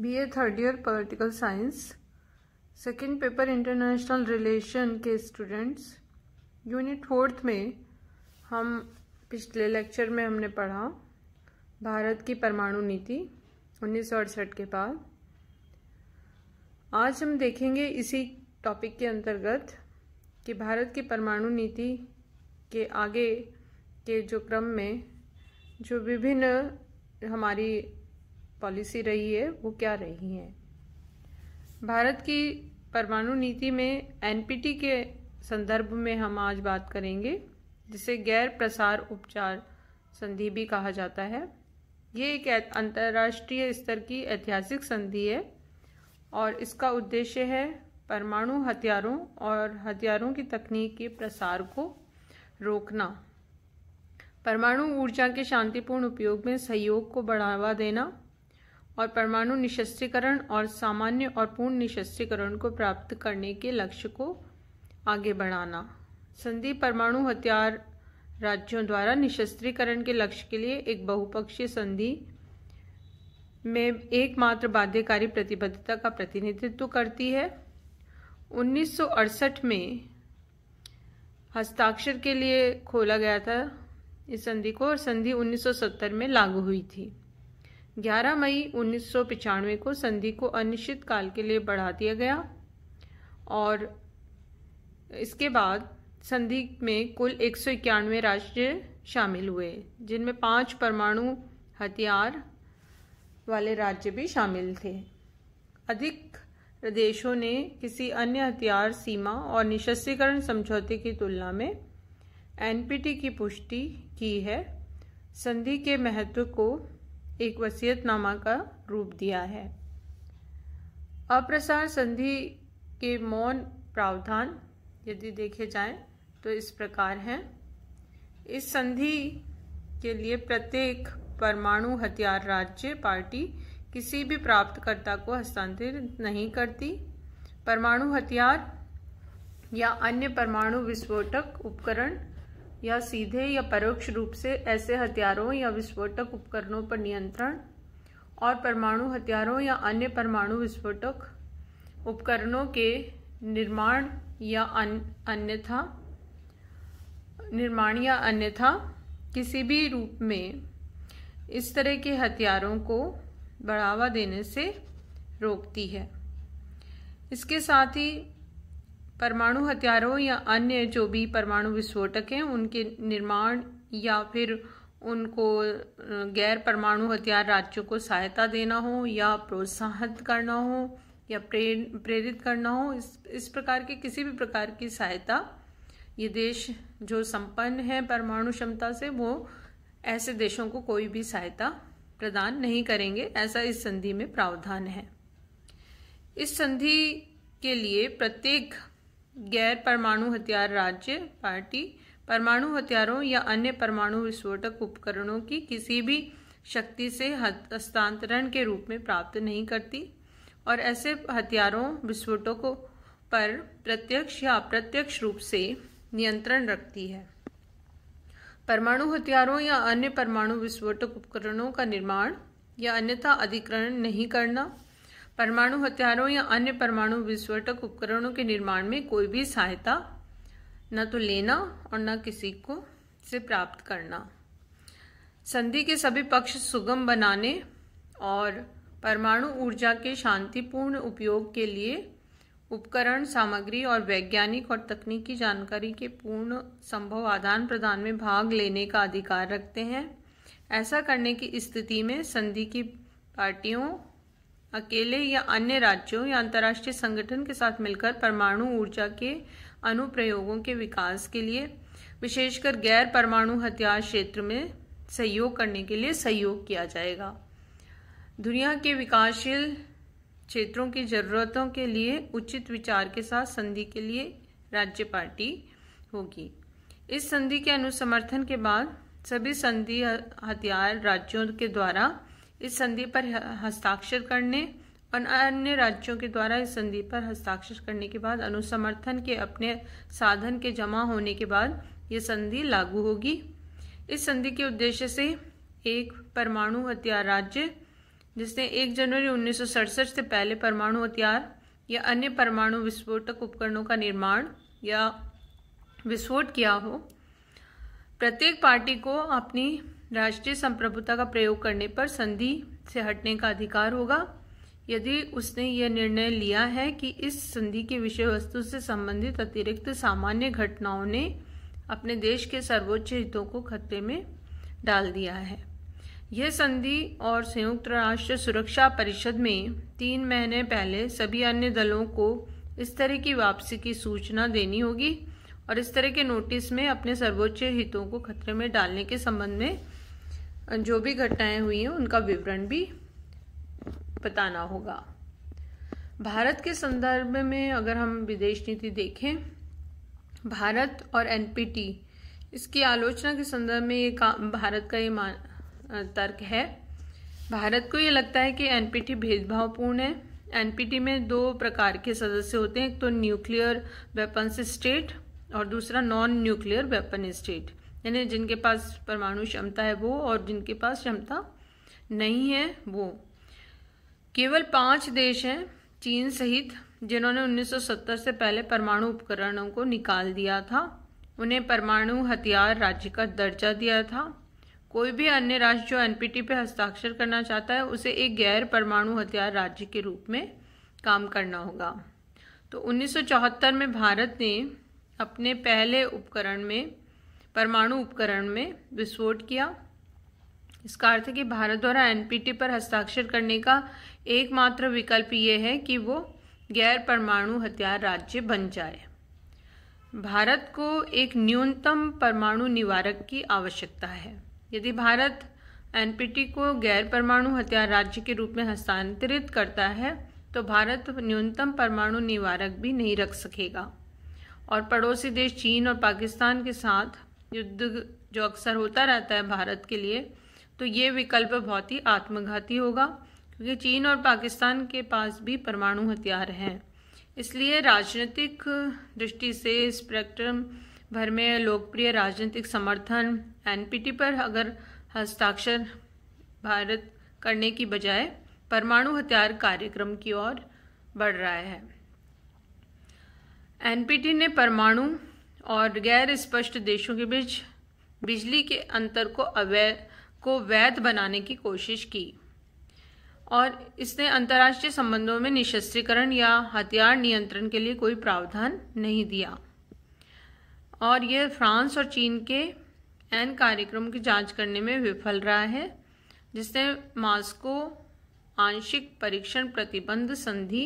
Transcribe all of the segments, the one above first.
B A third year political science second paper international relation के students unit fourth में हम पिछले lecture में हमने पढ़ा भारत की परमाणु नीति उन्नीस के बाद आज हम देखेंगे इसी टॉपिक के अंतर्गत कि भारत की परमाणु नीति के आगे के जो क्रम में जो विभिन्न हमारी पॉलिसी रही है वो क्या रही है भारत की परमाणु नीति में एनपीटी के संदर्भ में हम आज बात करेंगे जिसे गैर प्रसार उपचार संधि भी कहा जाता है ये एक अंतर्राष्ट्रीय स्तर की ऐतिहासिक संधि है और इसका उद्देश्य है परमाणु हथियारों और हथियारों की तकनीक के प्रसार को रोकना परमाणु ऊर्जा के शांतिपूर्ण उपयोग में सहयोग को बढ़ावा देना और परमाणु निशस्त्रीकरण और सामान्य और पूर्ण निशस्त्रीकरण को प्राप्त करने के लक्ष्य को आगे बढ़ाना संधि परमाणु हथियार राज्यों द्वारा निशस्त्रीकरण के लक्ष्य के लिए एक बहुपक्षीय संधि में एकमात्र बाध्यकारी प्रतिबद्धता का प्रतिनिधित्व करती है 1968 में हस्ताक्षर के लिए खोला गया था इस संधि को और संधि 1970 में लागू हुई थी 11 मई उन्नीस को संधि को अनिश्चित काल के लिए बढ़ा दिया गया और इसके बाद संधि में कुल एक राज्य शामिल हुए जिनमें पांच परमाणु हथियार वाले राज्य भी शामिल थे अधिक देशों ने किसी अन्य हथियार सीमा और निशस्त्रीकरण समझौते की तुलना में एनपीटी की पुष्टि की है संधि के महत्व को एक वसीयतनामा का रूप दिया है अप्रसार संधि के मौन प्रावधान यदि देखे जाए तो इस प्रकार हैं इस संधि के लिए प्रत्येक परमाणु हथियार राज्य पार्टी किसी भी प्राप्तकर्ता को हस्तांतरित नहीं करती परमाणु हथियार या अन्य परमाणु विस्फोटक उपकरण या सीधे या परोक्ष रूप से ऐसे हथियारों या विस्फोटक उपकरणों पर नियंत्रण और परमाणु हथियारों या अन्य परमाणु विस्फोटक उपकरणों के निर्माण या अन्यथा निर्माण या अन्यथा किसी भी रूप में इस तरह के हथियारों को बढ़ावा देने से रोकती है इसके साथ ही परमाणु हथियारों या अन्य जो भी परमाणु विस्फोटक हैं उनके निर्माण या फिर उनको गैर परमाणु हथियार राज्यों को सहायता देना हो या प्रोत्साहित करना हो या प्रेरित करना हो इस इस प्रकार के किसी भी प्रकार की सहायता ये देश जो संपन्न है परमाणु क्षमता से वो ऐसे देशों को कोई भी सहायता प्रदान नहीं करेंगे ऐसा इस संधि में प्रावधान है इस संधि के लिए प्रत्येक गैर परमाणु हथियार राज्य पार्टी परमाणु हथियारों या अन्य परमाणु विस्फोटक उपकरणों की किसी भी शक्ति से हस्तांतरण के रूप में प्राप्त नहीं करती और ऐसे हथियारों विस्फोटकों पर प्रत्यक्ष या अप्रत्यक्ष रूप से नियंत्रण रखती है परमाणु हथियारों या अन्य परमाणु विस्फोटक उपकरणों का निर्माण या अन्यथा अधिकरण नहीं करना परमाणु हथियारों या अन्य परमाणु विस्फोटक उपकरणों के निर्माण में कोई भी सहायता न तो लेना और न किसी को से प्राप्त करना संधि के सभी पक्ष सुगम बनाने और परमाणु ऊर्जा के शांतिपूर्ण उपयोग के लिए उपकरण सामग्री और वैज्ञानिक और तकनीकी जानकारी के पूर्ण संभव आदान प्रदान में भाग लेने का अधिकार रखते हैं ऐसा करने की स्थिति में संधि की पार्टियों अकेले या अन्य राज्यों या अंतर्राष्ट्रीय संगठन के साथ मिलकर परमाणु ऊर्जा के अनुप्रयोगों के विकास के लिए विशेषकर गैर परमाणु हथियार क्षेत्र में सहयोग करने के लिए सहयोग किया जाएगा दुनिया के विकासशील क्षेत्रों की ज़रूरतों के लिए उचित विचार के साथ संधि के लिए राज्य पार्टी होगी इस संधि के अनुसमर्थन के बाद सभी संधि हथियार राज्यों के द्वारा इस संधि पर हस्ताक्षर करने और अन्य राज्यों के द्वारा इस संधि पर हस्ताक्षर करने के बाद अनुसमर्थन के अपने साधन के जमा होने के बाद ये संधि लागू होगी इस संधि के उद्देश्य से एक परमाणु हथियार राज्य जिसने 1 जनवरी उन्नीस से पहले परमाणु हथियार या अन्य परमाणु विस्फोटक उपकरणों का निर्माण या विस्फोट किया हो प्रत्येक पार्टी को अपनी राष्ट्रीय संप्रभुता का प्रयोग करने पर संधि से हटने का अधिकार होगा यदि उसने यह निर्णय लिया है कि इस संधि की विषय वस्तु से संबंधित अतिरिक्त सामान्य घटनाओं ने अपने देश के सर्वोच्च हितों को खतरे में डाल दिया है यह संधि और संयुक्त राष्ट्र सुरक्षा परिषद में तीन महीने पहले सभी अन्य दलों को इस तरह की वापसी की सूचना देनी होगी और इस तरह के नोटिस में अपने सर्वोच्च हितों को खतरे में डालने के संबंध में जो भी घटनाएं हुई हैं उनका विवरण भी बताना होगा भारत के संदर्भ में अगर हम विदेश नीति देखें भारत और एनपीटी इसकी आलोचना के संदर्भ में ये काम भारत का ये मान तर्क है भारत को ये लगता है कि एनपीटी भेदभावपूर्ण है एनपीटी में दो प्रकार के सदस्य होते हैं एक तो न्यूक्लियर वेपन स्टेट और दूसरा नॉन न्यूक्लियर वेपन स्टेट यानी जिनके पास परमाणु क्षमता है वो और जिनके पास क्षमता नहीं है वो केवल पांच देश हैं चीन सहित जिन्होंने 1970 से पहले परमाणु उपकरणों को निकाल दिया था उन्हें परमाणु हथियार राज्य का दर्जा दिया था कोई भी अन्य राष्ट्र जो एनपीटी पे हस्ताक्षर करना चाहता है उसे एक गैर परमाणु हथियार राज्य के रूप में काम करना होगा तो 1974 में भारत ने अपने पहले उपकरण में परमाणु उपकरण में विस्फोट किया इसका अर्थ है कि भारत द्वारा एनपीटी पर हस्ताक्षर करने का एकमात्र विकल्प ये है कि वो गैर परमाणु हथियार राज्य बन जाए भारत को एक न्यूनतम परमाणु निवारक की आवश्यकता है यदि भारत एनपीटी को गैर परमाणु हथियार राज्य के रूप में हस्तांतरित करता है तो भारत न्यूनतम परमाणु निवारक भी नहीं रख सकेगा और पड़ोसी देश चीन और पाकिस्तान के साथ युद्ध जो अक्सर होता रहता है भारत के लिए तो ये विकल्प बहुत ही आत्मघाती होगा क्योंकि चीन और पाकिस्तान के पास भी परमाणु हथियार हैं इसलिए राजनीतिक दृष्टि से स्पेक्ट्रम भर में लोकप्रिय राजनीतिक समर्थन एनपीटी पर अगर हस्ताक्षर भारत करने की बजाय परमाणु हथियार कार्यक्रम की ओर बढ़ रहा है एनपीटी ने परमाणु और गैर स्पष्ट देशों के बीच बिजली के अंतर को अवैध को वैध बनाने की कोशिश की और इसने अंतर्राष्ट्रीय संबंधों में निशस्त्रीकरण या हथियार नियंत्रण के लिए कोई प्रावधान नहीं दिया और यह फ्रांस और चीन के एन कार्यक्रम की जांच करने में विफल रहा है जिसने मास्को आंशिक परीक्षण प्रतिबंध संधि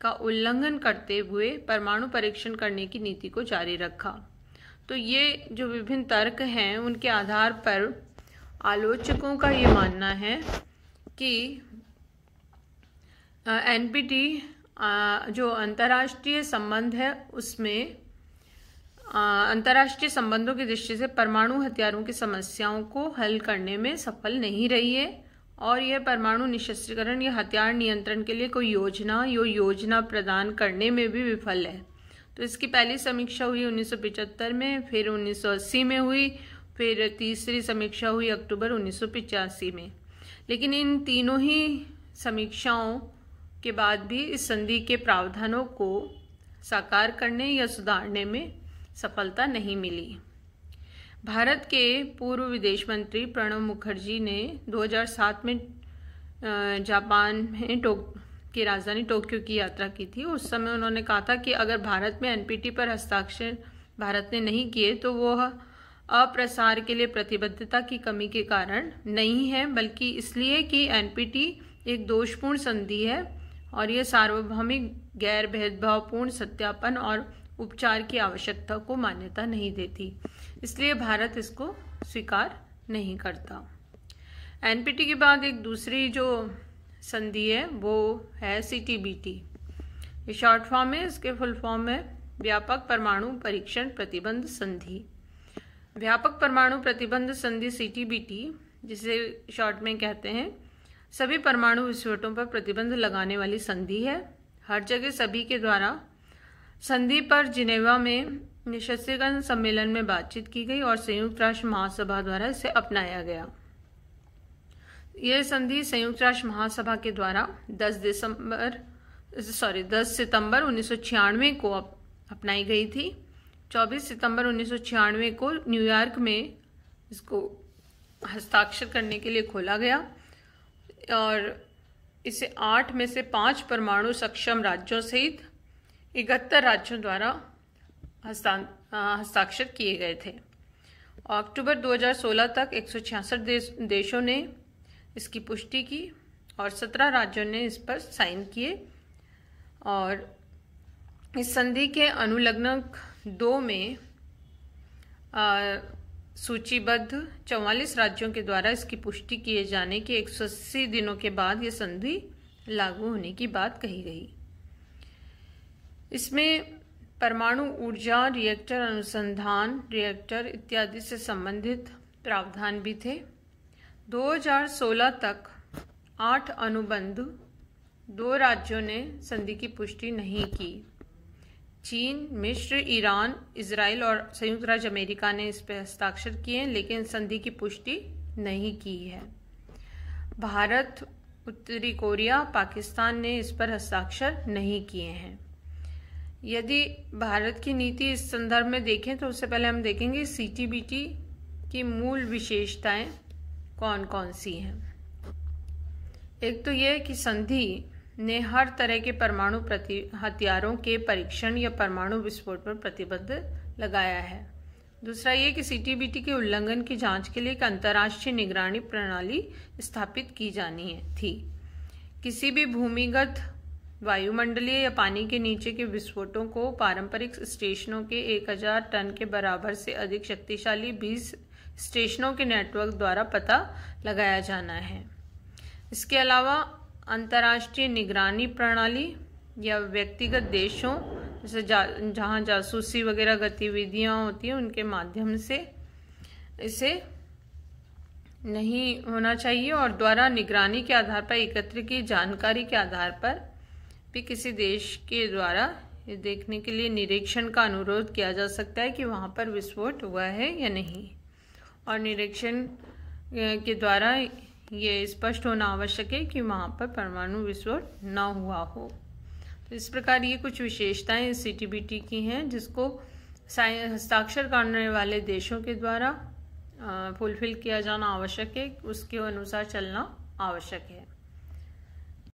का उल्लंघन करते हुए परमाणु परीक्षण करने की नीति को जारी रखा तो ये जो विभिन्न तर्क हैं उनके आधार पर आलोचकों का ये मानना है कि एन जो अंतर्राष्ट्रीय संबंध है उसमें अंतर्राष्ट्रीय संबंधों की दृष्टि से परमाणु हथियारों की समस्याओं को हल करने में सफल नहीं रही है और यह परमाणु निशस्त्रीकरण या हथियार नियंत्रण के लिए कोई योजना यो योजना प्रदान करने में भी विफल है तो इसकी पहली समीक्षा हुई 1975 में फिर 1980 में हुई फिर तीसरी समीक्षा हुई अक्टूबर उन्नीस में लेकिन इन तीनों ही समीक्षाओं के बाद भी इस संधि के प्रावधानों को साकार करने या सुधारने में सफलता नहीं मिली भारत के पूर्व विदेश मंत्री प्रणब मुखर्जी ने 2007 में जापान में टोक की राजधानी टोक्यो की यात्रा की थी उस समय उन्होंने कहा था कि अगर भारत में एनपीटी पर हस्ताक्षर भारत ने नहीं किए तो वह अप्रसार के लिए प्रतिबद्धता की कमी के कारण नहीं है बल्कि इसलिए कि एनपीटी एक दोषपूर्ण संधि है और यह सार्वभौमिक गैर भेदभावपूर्ण सत्यापन और उपचार की आवश्यकता को मान्यता नहीं देती इसलिए भारत इसको स्वीकार नहीं करता एनपीटी के बाद एक दूसरी जो संधि है वो है सीटीबीटी ये शॉर्ट फॉर्म है इसके फुल फॉर्म है व्यापक परमाणु परीक्षण प्रतिबंध संधि व्यापक परमाणु प्रतिबंध संधि सीटीबीटी जिसे शॉर्ट में कहते हैं सभी परमाणु विस्फोटों पर प्रतिबंध लगाने वाली संधि है हर जगह सभी के द्वारा संधि पर जिनेवा में निशस्त्रीकरण सम्मेलन में बातचीत की गई और संयुक्त राष्ट्र महासभा द्वारा इसे अपनाया गया यह संधि संयुक्त राष्ट्र महासभा के द्वारा 10 दिसंबर सॉरी 10 सितंबर उन्नीस को अपनाई गई थी 24 सितंबर उन्नीस को न्यूयॉर्क में इसको हस्ताक्षर करने के लिए खोला गया और इसे आठ में से पांच परमाणु सक्षम राज्यों सहित इकहत्तर राज्यों द्वारा हस्ताक्षर किए गए थे अक्टूबर 2016 तक एक देश, देशों ने इसकी पुष्टि की और 17 राज्यों ने इस पर साइन किए और इस संधि के अनुलग्नक दो में सूचीबद्ध 44 राज्यों के द्वारा इसकी पुष्टि किए जाने के 180 दिनों के बाद ये संधि लागू होने की बात कही गई इसमें परमाणु ऊर्जा रिएक्टर अनुसंधान रिएक्टर इत्यादि से संबंधित प्रावधान भी थे 2016 तक आठ अनुबंध दो राज्यों ने संधि की पुष्टि नहीं की चीन मिश्र ईरान इसराइल और संयुक्त राज्य अमेरिका ने इस पर हस्ताक्षर किए लेकिन संधि की पुष्टि नहीं की है भारत उत्तरी कोरिया पाकिस्तान ने इस पर हस्ताक्षर नहीं किए हैं यदि भारत की नीति इस संदर्भ में देखें तो उससे पहले हम देखेंगे सी की मूल विशेषताएं कौन कौन सी हैं एक तो यह कि संधि ने हर तरह के परमाणु प्रति हथियारों के परीक्षण या परमाणु विस्फोट पर प्रतिबंध लगाया है दूसरा ये कि सी के उल्लंघन की जांच के लिए एक अंतर्राष्ट्रीय निगरानी प्रणाली स्थापित की जानी है थी किसी भी भूमिगत वायुमंडलीय या पानी के नीचे के विस्फोटों को पारंपरिक स्टेशनों के 1000 टन के बराबर से अधिक शक्तिशाली 20 स्टेशनों के नेटवर्क द्वारा पता लगाया जाना है इसके अलावा अंतर्राष्ट्रीय निगरानी प्रणाली या व्यक्तिगत देशों जैसे जा, जहाँ जासूसी वगैरह गतिविधियाँ होती हैं उनके माध्यम से इसे नहीं होना चाहिए और द्वारा निगरानी के आधार पर एकत्र की जानकारी के आधार पर भी किसी देश के द्वारा ये देखने के लिए निरीक्षण का अनुरोध किया जा सकता है कि वहाँ पर विस्फोट हुआ है या नहीं और निरीक्षण के द्वारा ये स्पष्ट होना आवश्यक है कि वहाँ पर परमाणु विस्फोट ना हुआ हो तो इस प्रकार ये कुछ विशेषताएं सी की हैं जिसको हस्ताक्षर करने वाले देशों के द्वारा फुलफिल किया जाना आवश्यक है उसके अनुसार चलना आवश्यक है